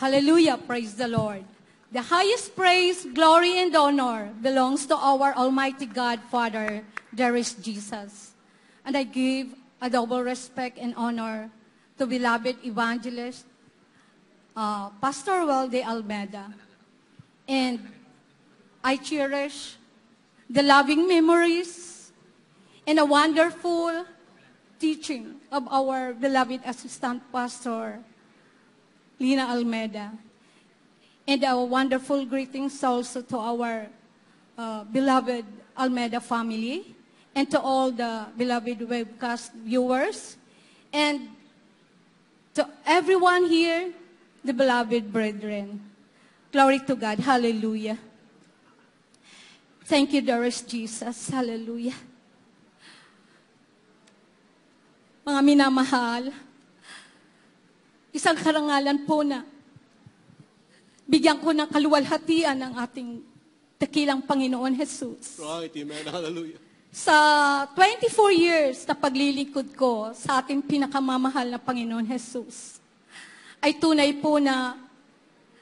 Hallelujah. Praise the Lord. The highest praise, glory, and honor belongs to our Almighty God, Father, there is Jesus. And I give a double respect and honor to beloved evangelist, uh, Pastor Walde Almeida. And I cherish the loving memories and a wonderful teaching of our beloved assistant pastor, Lina Almeida. And our wonderful greetings also to our uh, beloved Almeida family and to all the beloved webcast viewers and to everyone here, the beloved brethren. Glory to God. Hallelujah. Thank you, Doris Jesus. Hallelujah. Mga minamahal, isang karangalan po na bigyan ko ng kaluwalhatian ng ating dakilang Panginoon Jesus. Right, amen. Hallelujah. Sa 24 years na paglilingkod ko sa ating pinakamamahal na Panginoon Jesus, ay tunay po na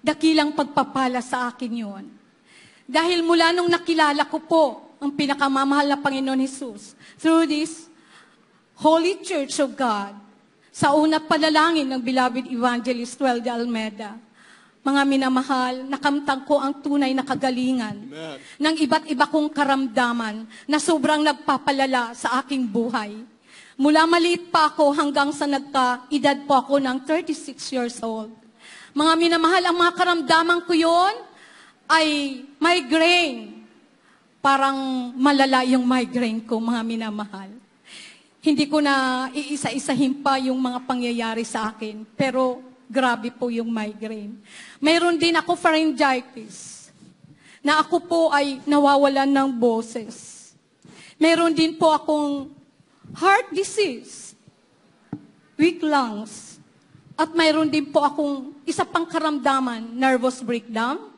dakilang pagpapala sa akin yon. Dahil mula nung nakilala ko po ang pinakamamahal na Panginoon Jesus, through this Holy Church of God, sa una palalangin ng beloved evangelist Welda Almeda. Mga minamahal, nakamtang ko ang tunay na kagalingan Amen. ng iba't iba kong karamdaman na sobrang nagpapalala sa aking buhay. Mula maliit pa ako hanggang sa nagka-edad po ako ng 36 years old. Mga minamahal, ang mga karamdaman ko yon ay migraine. Parang malala yung migraine ko, mga minamahal. Hindi ko na iisa-isahin pa yung mga pangyayari sa akin. Pero grabe po yung migraine. Mayroon din ako pharyngitis na ako po ay nawawalan ng boses. Meron din po akong heart disease, weak lungs, at mayroon din po akong isa pang karamdaman, nervous breakdown.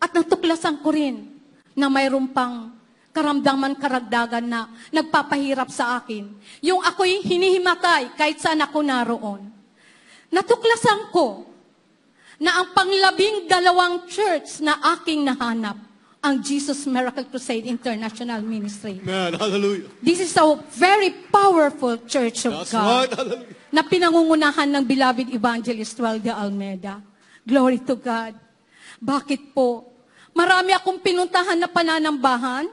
At natuklasan ko rin na mayroon pang karamdaman, karagdagan na nagpapahirap sa akin. Yung ako'y hinihimatay kahit saan ako naroon. Natuklasan ko na ang panglabing dalawang church na aking nahanap, ang Jesus Miracle Crusade International Ministry. Man, hallelujah. This is a very powerful church of That's God. Right, hallelujah. Na pinangungunahan ng beloved evangelist Walda Almeida. Glory to God. Bakit po? Marami akong pinuntahan na pananambahan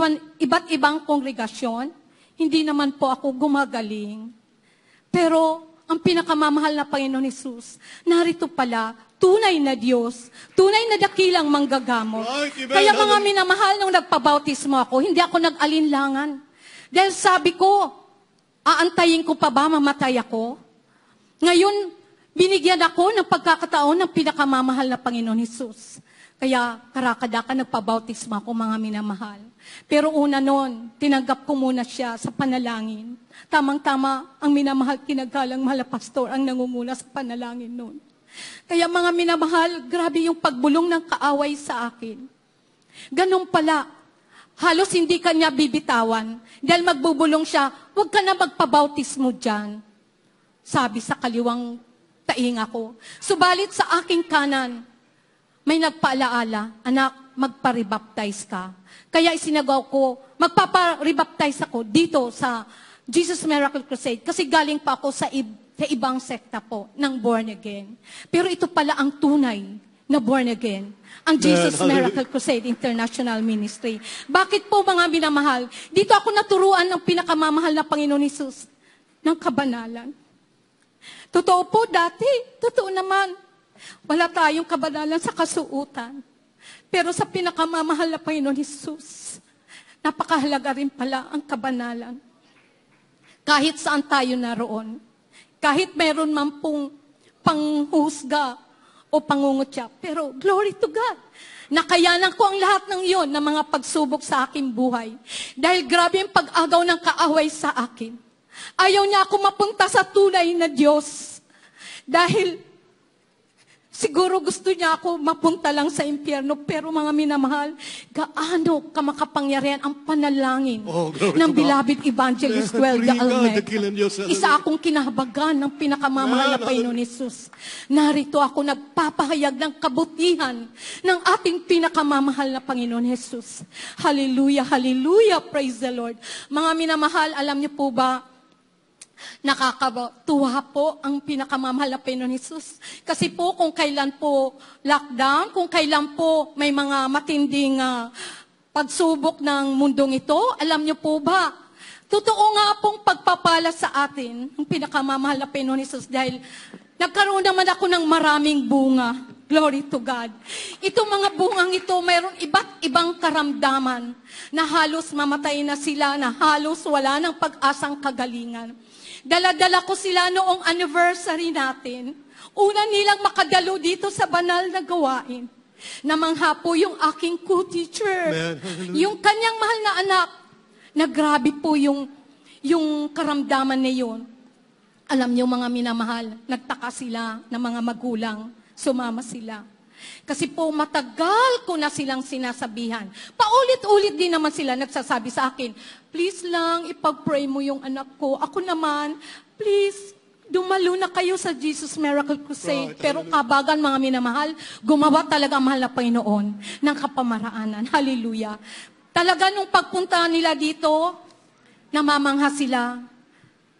pan, iba't ibang kongregasyon. Hindi naman po ako gumagaling. Pero ang pinakamamahal na Panginoon Jesus, narito pala, tunay na Diyos, tunay na dakilang manggagamot. Kaya mga ano? minamahal nung nagpabautismo ako, hindi ako nag-alinlangan. Dahil sabi ko, aantayin ko pa ba mamatay ako? Ngayon, binigyan ako ng pagkakataon ng pinakamamahal na Panginoon Jesus. Kaya ka nagpabautisma ko mga minamahal. Pero una noon, tinanggap ko muna siya sa panalangin. Tamang-tama, ang minamahal kinagalang mahala pastor ang nangunguna sa panalangin noon. Kaya mga minamahal, grabe yung pagbulong ng kaaway sa akin. Ganun pala, halos hindi kanya bibitawan. Dahil magbubulong siya, huwag ka na magpabautismo dyan. Sabi sa kaliwang tainga ko. Subalit sa aking kanan, may nagpaalaala, anak, magpa-rebaptize ka. Kaya isinagaw ko, magpapa-rebaptize ako dito sa Jesus Miracle Crusade kasi galing pa ako sa, ib- sa ibang sekta po ng born again. Pero ito pala ang tunay na born again. Ang Jesus Man, Miracle Crusade International Ministry. Bakit po mga minamahal? Dito ako naturuan ng pinakamamahal na Panginoon Jesus ng kabanalan. Totoo po dati, totoo naman. Wala tayong kabanalan sa kasuutan. Pero sa pinakamamahal na Panginoon Jesus, napakahalaga rin pala ang kabanalan. Kahit saan tayo naroon, kahit meron man pong panghusga o pangungutya, pero glory to God. Nakayanan ko ang lahat ng iyon ng mga pagsubok sa aking buhay. Dahil grabe ang pag-agaw ng kaaway sa akin. Ayaw niya ako mapunta sa tunay na Diyos. Dahil Siguro gusto niya ako mapunta lang sa impyerno, pero mga minamahal, gaano ka makapangyarihan ang panalangin oh, ng bilabid evangelist Well Welga Almed. Isa akong kinahabagan ng pinakamamahal na Panginoon Jesus. Narito ako nagpapahayag ng kabutihan ng ating pinakamamahal na Panginoon Jesus. Hallelujah, hallelujah, praise the Lord. Mga minamahal, alam niyo po ba, Nakakatuwa po ang pinakamamahal na Pinoon Jesus. Kasi po kung kailan po lockdown, kung kailan po may mga matinding uh, pagsubok ng mundong ito, alam niyo po ba, totoo nga pong pagpapala sa atin, ang pinakamamahal na Pinoon Jesus dahil nagkaroon naman ako ng maraming bunga. Glory to God. Itong mga bungang ito, mayroon iba't ibang karamdaman na halos mamatay na sila, na halos wala ng pag-asang kagalingan. Daladala ko sila noong anniversary natin. Una nilang makadalo dito sa banal na gawain. Namangha po yung aking co-teacher. Yung kanyang mahal na anak. Na grabe po yung, yung karamdaman na yun. Alam niyo mga minamahal, nagtaka sila ng mga magulang. Sumama sila. Kasi po matagal ko na silang sinasabihan. Paulit-ulit din naman sila nagsasabi sa akin, please lang ipag-pray mo yung anak ko. Ako naman, please dumalo na kayo sa Jesus Miracle Crusade. Pero kabagan mga minamahal, gumawa talaga ang mahal na Panginoon ng kapamaraanan. Hallelujah. Talaga nung pagpunta nila dito, namamangha sila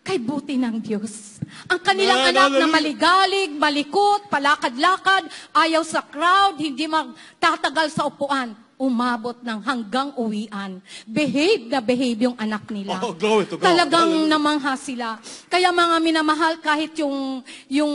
kay buti ng Diyos. Ang kanilang ah, anak na maligalig, malikot, palakad-lakad, ayaw sa crowd, hindi magtatagal sa upuan, umabot ng hanggang uwian. Behave na behave yung anak nila. Oh, glory to God. Talagang Hallelujah. namangha sila. Kaya mga minamahal, kahit yung, yung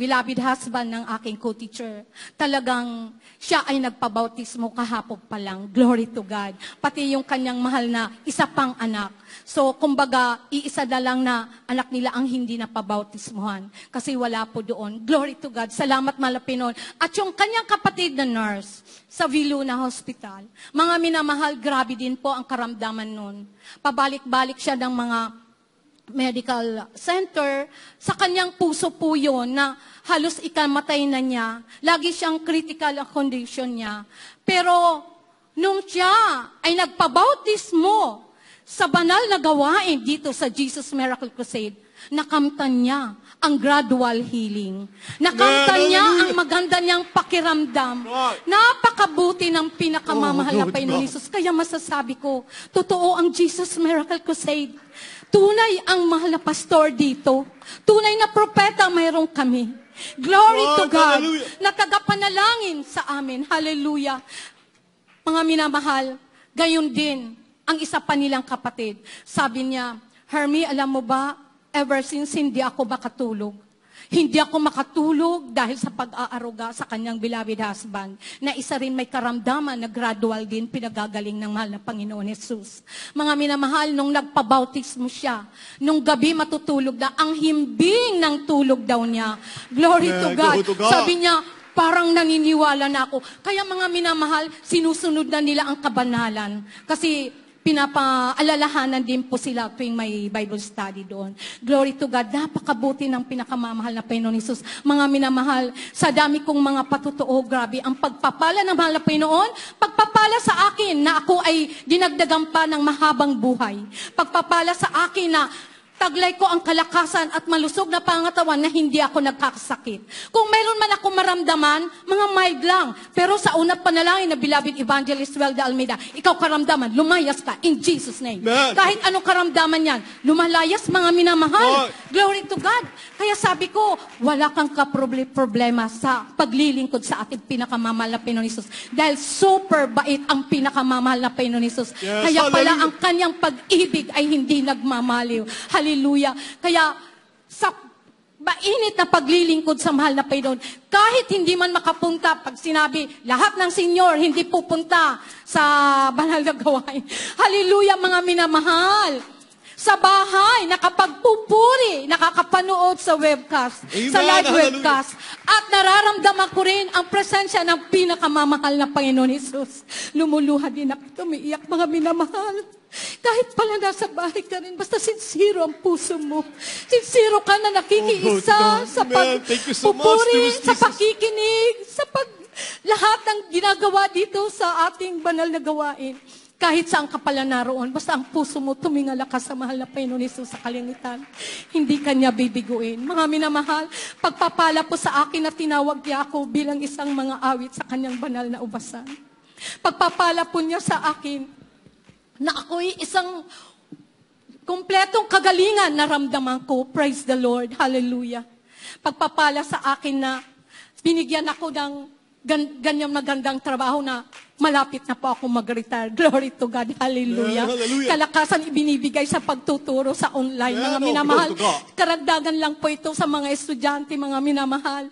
beloved husband ng aking co-teacher, talagang siya ay nagpabautismo kahapon pa lang. Glory to God. Pati yung kanyang mahal na isa pang anak. So, kumbaga, iisa na lang na anak nila ang hindi napabautismuhan kasi wala po doon. Glory to God. Salamat Malapinon. At yung kanyang kapatid na nurse sa Viluna Hospital, mga minamahal, grabe din po ang karamdaman noon. Pabalik-balik siya ng mga medical center, sa kanyang puso po yun na halos ikamatay na niya. Lagi siyang critical ang condition niya. Pero nung siya ay nagpabautismo sa banal na gawain dito sa Jesus Miracle Crusade, nakamtan niya ang gradual healing. Nakamtan niya ang maganda niyang pakiramdam. Napakabuti ng pinakamamahal oh, na Panginoon Jesus. Kaya masasabi ko, totoo ang Jesus Miracle Crusade. Tunay ang mahal na pastor dito. Tunay na propeta mayroong kami. Glory to God hallelujah. na tagapanalangin sa amin. Hallelujah. Mga minamahal, gayon din, ang isa pa nilang kapatid. Sabi niya, Hermie, alam mo ba, ever since hindi ako makatulog. Hindi ako makatulog dahil sa pag-aaruga sa kanyang beloved husband na isa rin may karamdaman na gradual din pinagagaling ng mahal na Panginoon Jesus. Mga minamahal, nung nagpabautismo siya, nung gabi matutulog na, ang himbing ng tulog daw niya. Glory to God. Sabi niya, parang naniniwala na ako. Kaya mga minamahal, sinusunod na nila ang kabanalan. Kasi pinapaalalahanan din po sila tuwing may Bible study doon. Glory to God. Napakabuti ng pinakamamahal na Panginoon Isus. Mga minamahal, sa dami kong mga patutuo, oh, grabe, ang pagpapala ng mahal na Panginoon, pagpapala sa akin na ako ay dinagdagan pa ng mahabang buhay. Pagpapala sa akin na Taglay ko ang kalakasan at malusog na pangatawan na hindi ako nagkakasakit. Kung meron man akong maramdaman, mga mild lang. Pero sa unang panalangin na bilabid Evangelist Welda Almeida, ikaw karamdaman, lumayas ka in Jesus name. Man. Kahit anong karamdaman yan, lumalayas mga minamahal. God. Glory to God. Kaya sabi ko, wala kang kaproblema sa paglilingkod sa ating pinakamamahal na Pinoon Jesus. Dahil super bait ang pinakamamahal na Pinoon Jesus. Yes, Kaya pala ang kanyang pag-ibig ay hindi nagmamaliw. Hal Hallelujah. Kaya sa mainit na paglilingkod sa mahal na Panginoon, kahit hindi man makapunta, pag sinabi, lahat ng senyor hindi pupunta sa banal na gawain. Hallelujah, mga minamahal sa bahay, nakapagpupuri, nakakapanood sa webcast, Amen. sa live Hallelujah. webcast. At nararamdaman ko rin ang presensya ng pinakamamahal na Panginoon Isus. Lumuluha din ako, tumiiyak mga minamahal. Kahit pala nasa bahay ka rin, basta sincero ang puso mo. Sincero ka na nakikiisa oh, sa pagpupuri, so much, sa pakikinig, sa pag lahat ng ginagawa dito sa ating banal na gawain. Kahit saan ka pala naroon, basta ang puso mo tumingala ka sa mahal na Panginoon Isus sa kalingitan. Hindi ka niya bibiguin. Mga minamahal, pagpapala po sa akin na tinawag niya ako bilang isang mga awit sa kanyang banal na ubasan. Pagpapala po niya sa akin na ako'y isang kumpletong kagalingan na ramdaman ko. Praise the Lord. Hallelujah. Pagpapala sa akin na binigyan ako ng gan- ganyang magandang trabaho na malapit na po ako mag-retire. Glory to God. Hallelujah. hallelujah. Kalakasan ibinibigay sa pagtuturo sa online. Yeah, mga no, minamahal, karagdagan lang po ito sa mga estudyante, mga minamahal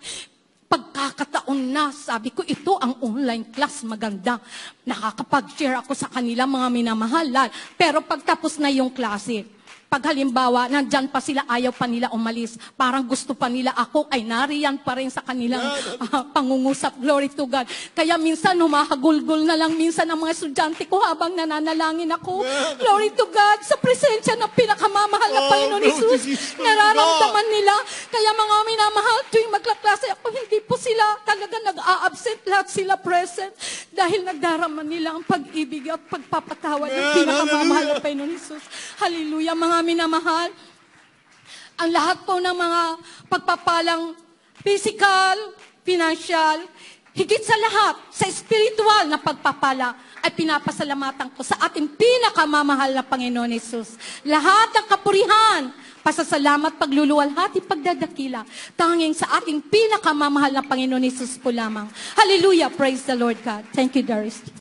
pagkakataon na, sabi ko, ito ang online class, maganda. Nakakapag-share ako sa kanila, mga minamahal. Pero pagtapos na yung klase, pag halimbawa, nandyan pa sila, ayaw pa nila umalis. Parang gusto pa nila ako ay nariyan pa rin sa kanilang uh, pangungusap. Glory to God. Kaya minsan humahagulgol na lang minsan ang mga estudyante ko habang nananalangin ako. Glory to God. Sa presensya ng pinakamamahal na oh, Panginoon Jesus, nararamdaman nila. Kaya mga minamahal, tuwing magkaklase ako, hindi po sila talaga nag-a-absent. Lahat sila present dahil nagdarama nila ang pag-ibig at pagpapatawa ng pinakamamahal na Panginoon Jesus. Hallelujah, mga namin na mahal, ang lahat po ng mga pagpapalang physical, financial, higit sa lahat, sa spiritual na pagpapala, ay pinapasalamatan ko sa ating pinakamamahal na Panginoon Jesus. Lahat ng kapurihan, pasasalamat, pagluluwalhati, pagdadakila, tanging sa ating pinakamamahal na Panginoon Jesus po lamang. Hallelujah! Praise the Lord God. Thank you, Doris.